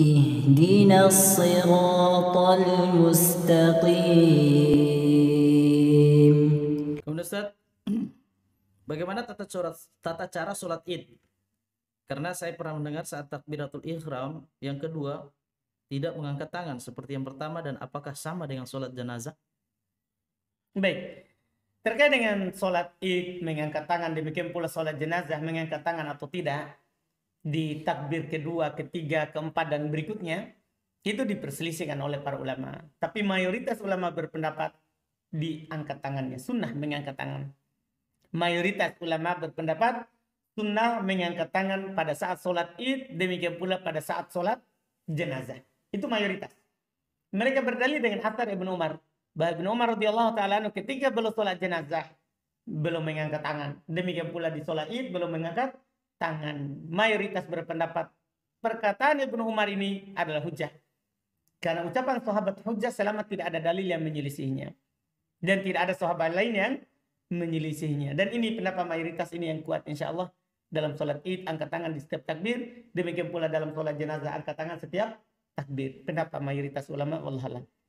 اهدنا الصراط المستقيم Ustaz, bagaimana tata, surat, tata cara sholat id? Karena saya pernah mendengar saat takbiratul ihram yang kedua tidak mengangkat tangan seperti yang pertama dan apakah sama dengan sholat jenazah? Baik, terkait dengan sholat id mengangkat tangan demikian pula sholat jenazah mengangkat tangan atau tidak di takbir kedua, ketiga, keempat, dan berikutnya, itu diperselisihkan oleh para ulama. Tapi mayoritas ulama berpendapat di diangkat tangannya, sunnah mengangkat tangan. Mayoritas ulama berpendapat sunnah mengangkat tangan pada saat sholat id, demikian pula pada saat sholat jenazah. Itu mayoritas. Mereka berdalil dengan Atar Ibn Umar. Bahwa Ibn Umar radhiyallahu taala ketika belum sholat jenazah belum mengangkat tangan. Demikian pula di sholat id belum mengangkat tangan. Mayoritas berpendapat perkataan Ibnu Umar ini adalah hujah. Karena ucapan sahabat hujah selama tidak ada dalil yang menyelisihinya Dan tidak ada sahabat lain yang menyelisihinya Dan ini pendapat mayoritas ini yang kuat insya Allah. Dalam sholat id angkat tangan di setiap takbir. Demikian pula dalam sholat jenazah angkat tangan setiap takbir. Pendapat mayoritas ulama Allah.